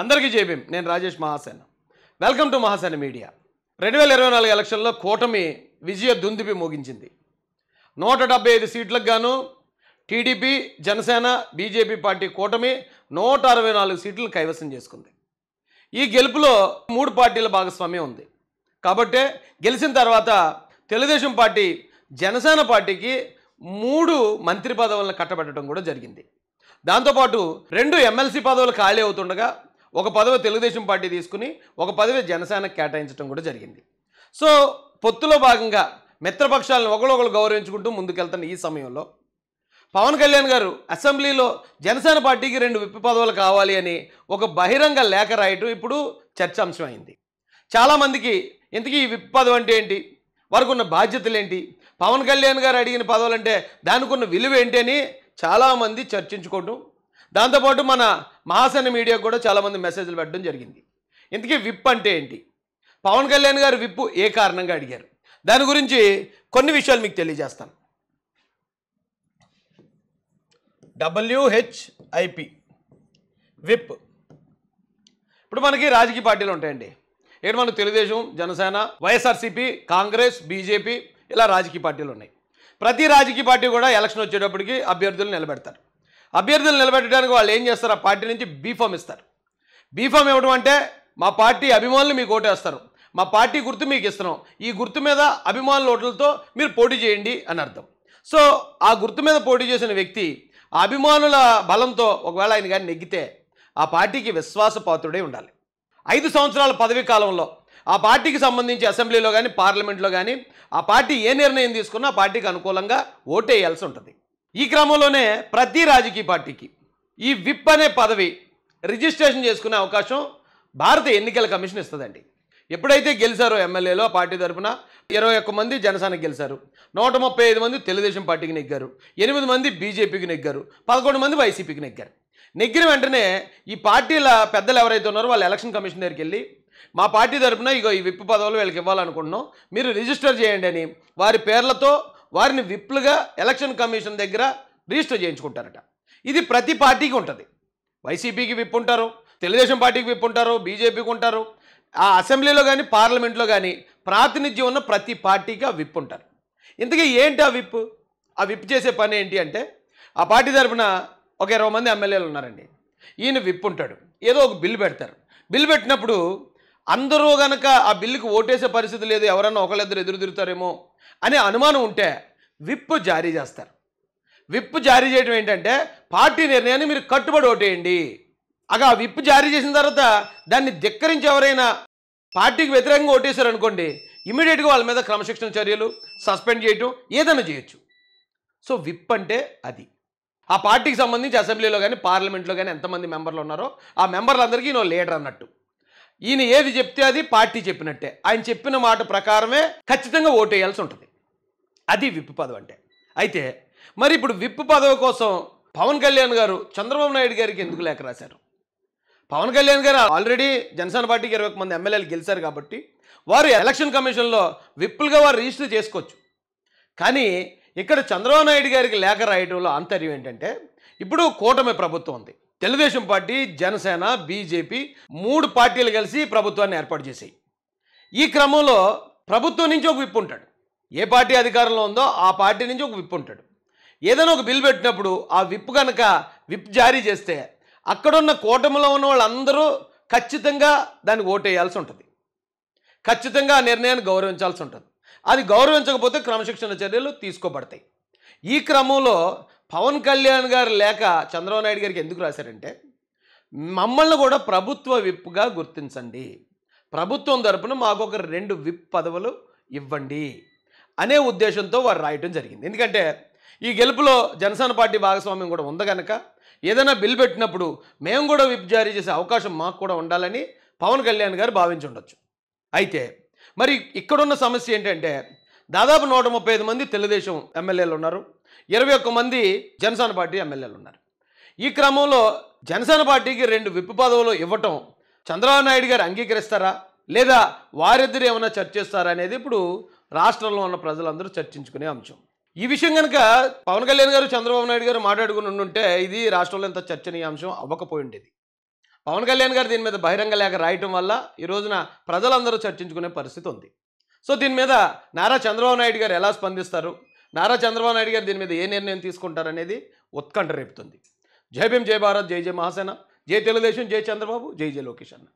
అందరికీ జేబీఎం నేను Rajesh Mahasena welcome to Mahasena media రెండు వేల ఇరవై నాలుగు ఎలక్షన్లో కూటమి విజయ దుందిపి మోగించింది నూట డెబ్బై ఐదు సీట్లకు గాను టీడీపీ జనసేన బీజేపీ పార్టీ కూటమి నూట అరవై నాలుగు సీట్లు కైవసం చేసుకుంది ఈ గెలుపులో మూడు పార్టీల భాగస్వామ్యం ఉంది కాబట్టే గెలిచిన తర్వాత తెలుగుదేశం పార్టీ జనసేన పార్టీకి మూడు మంత్రి పదవులను కట్టబెట్టడం కూడా జరిగింది దాంతోపాటు రెండు ఎమ్మెల్సీ పదవులు ఖాళీ అవుతుండగా ఒక పదవి తెలుగుదేశం పార్టీ తీసుకుని ఒక పదవి జనసేనకు కేటాయించడం కూడా జరిగింది సో పొత్తులో భాగంగా మిత్రపక్షాలను ఒకరొకరు గౌరవించుకుంటూ ముందుకెళ్తున్న ఈ సమయంలో పవన్ కళ్యాణ్ గారు అసెంబ్లీలో జనసేన పార్టీకి రెండు విప్పి పదవులు కావాలి అని ఒక బహిరంగ లేఖ రాయటం ఇప్పుడు చర్చాంశమైంది చాలామందికి ఇంతకీ ఈ విప్పి పదవి అంటే ఏంటి వారికి ఉన్న బాధ్యతలు ఏంటి పవన్ కళ్యాణ్ గారు అడిగిన పదవులు అంటే దానికి ఉన్న విలువ ఏంటి అని చాలామంది చర్చించుకోవడం దాంతోపాటు మన మహాసేన మీడియాకు కూడా చాలామంది మెసేజ్లు పెట్టడం జరిగింది ఇంతకీ విప్ అంటే ఏంటి పవన్ కళ్యాణ్ గారు విప్పు ఏ కారణంగా అడిగారు దాని గురించి కొన్ని విషయాలు మీకు తెలియజేస్తాను డబ్ల్యూహెచ్ఐపి విప్ ఇప్పుడు మనకి రాజకీయ పార్టీలు ఉంటాయండి ఇక్కడ మనకు Telugu Desam Janasena YSRCP Congress BJP ఇలా రాజకీయ పార్టీలు ఉన్నాయి ప్రతి రాజకీయ పార్టీ కూడా ఎలక్షన్ వచ్చేటప్పటికి అభ్యర్థులు నిలబెడతారు అభ్యర్థులు నిలబెట్టడానికి వాళ్ళు ఏం చేస్తారు ఆ పార్టీ నుంచి బీఫామ్ ఇస్తారు బీఫామ్ ఇవ్వడం అంటే మా పార్టీ అభిమానులు మీకు ఓటేస్తారు మా పార్టీ గుర్తు మీకు ఇస్తున్నాం ఈ గుర్తు మీద అభిమానుల ఓటులతో మీరు పోటీ చేయండి అని అర్థం సో ఆ గుర్తు మీద పోటీ చేసిన వ్యక్తి ఆ అభిమానుల బలంతో ఒకవేళ ఆయన కానీ నెగ్గితే ఆ పార్టీకి విశ్వాసపాత్రుడే ఉండాలి ఐదు సంవత్సరాల పదవీ కాలంలో ఆ పార్టీకి సంబంధించి అసెంబ్లీలో కానీ పార్లమెంట్లో కానీ ఆ పార్టీ ఏ నిర్ణయం తీసుకున్నా ఆ పార్టీకి అనుకూలంగా ఓటేయాల్సి ఉంటుంది ఈ క్రమంలోనే ప్రతి రాజకీయ పార్టీకి ఈ విప్ అనే పదవి రిజిస్ట్రేషన్ చేసుకునే అవకాశం భారత ఎన్నికల కమిషన్ ఇస్తుందండి ఎప్పుడైతే గెలిచారో ఎమ్మెల్యేలో ఆ పార్టీ తరఫున ఇరవై ఒక్క మంది జనసేనకు గెలిచారు నూట ముప్పై ఐదు మంది తెలుగుదేశం పార్టీకి నెగ్గారు ఎనిమిది మంది బీజేపీకి నెగ్గారు పదకొండు మంది వైసీపీకి నెగ్గారు నెగ్గిన వెంటనే ఈ పార్టీల పెద్దలు ఎవరైతే ఉన్నారో వాళ్ళు ఎలక్షన్ కమిషన్ దగ్గరికి వెళ్ళి మా పార్టీ తరఫున ఇగో ఈ విప్పు పదవులు వీళ్ళకి ఇవ్వాలనుకుంటున్నాం మీరు రిజిస్టర్ చేయండి అని వారి పేర్లతో వారిని విప్లుగా ఎలక్షన్ కమిషన్ దగ్గర రిజిస్టర్ చేయించుకుంటారట ఇది ప్రతి పార్టీకి ఉంటుంది వైసీపీకి విప్ ఉంటారు తెలుగుదేశం పార్టీకి విప్ ఉంటారు బీజేపీకి ఉంటారు ఆ అసెంబ్లీలో కానీ పార్లమెంట్లో కానీ ప్రాతినిధ్యం ఉన్న ప్రతి పార్టీకి ఆ విప్ ఉంటారు ఇంతకీ ఏంటి ఆ విప్ ఆ విప్ చేసే పని ఏంటి అంటే ఆ పార్టీ తరఫున ఒక ఇరవై మంది ఎమ్మెల్యేలు ఉన్నారండి ఈయన విప్ ఉంటాడు ఏదో ఒక బిల్లు పెడతారు బిల్లు పెట్టినప్పుడు అందరూ గనక ఆ బిల్లుకి ఓటేసే పరిస్థితి లేదు ఎవరన్నా ఒకళ్ళిద్దరు ఎదురు తిరుగుతారేమో అనే అనుమానం ఉంటే విప్ జారీ చేస్తారు విప్ జారీ చేయడం ఏంటంటే పార్టీ నిర్ణయాన్ని మీరు కట్టుబడి ఓటేయండి అగా విప్ జారీ చేసిన తర్వాత దాన్ని ధిక్కరించి ఎవరైనా పార్టీకి వ్యతిరేకంగా ఓటేశారు అనుకోండి ఇమీడియట్గా వాళ్ళ మీద క్రమశిక్షణ చర్యలు సస్పెండ్ చేయటం ఏదైనా చేయొచ్చు సో విప్ అంటే అది ఆ పార్టీకి సంబంధించి అసెంబ్లీలో కానీ పార్లమెంట్లో కానీ ఎంతమంది మెంబర్లు ఉన్నారో ఆ మెంబర్లందరికీ నో లీడర్ అన్నట్టు ఈయన ఏది చెప్తే అది పార్టీ చెప్పినట్టే ఆయన చెప్పిన మాట ప్రకారమే ఖచ్చితంగా ఓటేయాల్సి ఉంటుంది అది విప్పు పదవి అంటే అయితే మరి ఇప్పుడు విప్పు పదవి కోసం పవన్ కళ్యాణ్ గారు చంద్రబాబు నాయుడు గారికి ఎందుకు లేఖ రాశారు పవన్ కళ్యాణ్ గారు ఆల్రెడీ జనసేన పార్టీకి ఇరవై మంది ఎమ్మెల్యేలు గెలిచారు కాబట్టి వారు ఎలక్షన్ కమిషన్లో విప్పులుగా వారు రిజిస్టర్ చేసుకోవచ్చు కానీ ఇక్కడ చంద్రబాబు నాయుడు గారికి లేఖ రాయడంలో ఆంతర్యం ఏంటంటే ఇప్పుడు కూటమి ప్రభుత్వం ఉంది తెలుగుదేశం పార్టీ జనసేన బీజేపీ మూడు పార్టీలు కలిసి ప్రభుత్వాన్ని ఏర్పాటు చేశాయి ఈ క్రమంలో ప్రభుత్వం నుంచి ఒక విప్పు ఉంటాడు ఏ పార్టీ అధికారంలో ఉందో ఆ పార్టీ నుంచి ఒక విప్పు ఉంటాడు ఏదైనా ఒక బిల్ పెట్టినప్పుడు ఆ విప్పు కనుక విప్ జారీ చేస్తే అక్కడున్న కూటమిలో ఉన్న వాళ్ళందరూ ఖచ్చితంగా దానికి ఓటేయాల్సి ఉంటుంది ఖచ్చితంగా ఆ నిర్ణయాన్ని గౌరవించాల్సి ఉంటుంది అది గౌరవించకపోతే క్రమశిక్షణ చర్యలు తీసుకోబడతాయి ఈ క్రమంలో పవన్ కళ్యాణ్ గారు లేక చంద్రబాబు నాయుడు గారికి ఎందుకు రాశారంటే మమ్మల్ని కూడా ప్రభుత్వ విప్గా గుర్తించండి ప్రభుత్వం తరపున మాకు ఒక రెండు విప్ పదవులు ఇవ్వండి అనే ఉద్దేశంతో వారు రాయటం జరిగింది ఎందుకంటే ఈ గెలుపులో జనసేన పార్టీ భాగస్వామ్యం కూడా ఉంది కనుక ఏదైనా బిల్ పెట్టినప్పుడు మేము కూడా విప్ జారీ చేసే అవకాశం మాకు కూడా ఉండాలని పవన్ కళ్యాణ్ గారు భావించి ఉండొచ్చు అయితే మరి ఇక్కడున్న సమస్య ఏంటంటే దాదాపు నూట ముప్పై ఐదు మంది తెలుగుదేశం ఎమ్మెల్యేలు ఉన్నారు ఇరవై ఒక్క మంది జనసేన పార్టీ ఎమ్మెల్యేలు ఉన్నారు ఈ క్రమంలో జనసేన పార్టీకి రెండు విప్పు పదవులు ఇవ్వటం చంద్రబాబు నాయుడు గారు అంగీకరిస్తారా లేదా వారిద్దరు ఏమైనా చర్చిస్తారా అనేది ఇప్పుడు రాష్ట్రంలో ఉన్న ప్రజలందరూ చర్చించుకునే అంశం ఈ విషయం కనుక పవన్ కళ్యాణ్ గారు చంద్రబాబు నాయుడు గారు మాట్లాడుకుని ఉంటే ఇది రాష్ట్రంలో ఎంత చర్చనీయాంశం అవ్వకపోయి ఉండేది పవన్ కళ్యాణ్ గారు దీని మీద బహిరంగ లేఖ రాయటం వల్ల ఈ రోజున ప్రజలందరూ చర్చించుకునే పరిస్థితి ఉంది సో దీని మీద నారా చంద్రబాబు నాయుడు గారు ఎలా స్పందిస్తారు నారా చంద్రబాబు నాయుడు గారు దీని మీద ఏ నిర్ణయం తీసుకుంటారనేది ఉత్కంఠ రేపుతుంది జై భీం జై భారత్ జై జయ మహాసేన జై తెలుగుదేశం జై చంద్రబాబు జై జయ లోకేష్ అన్న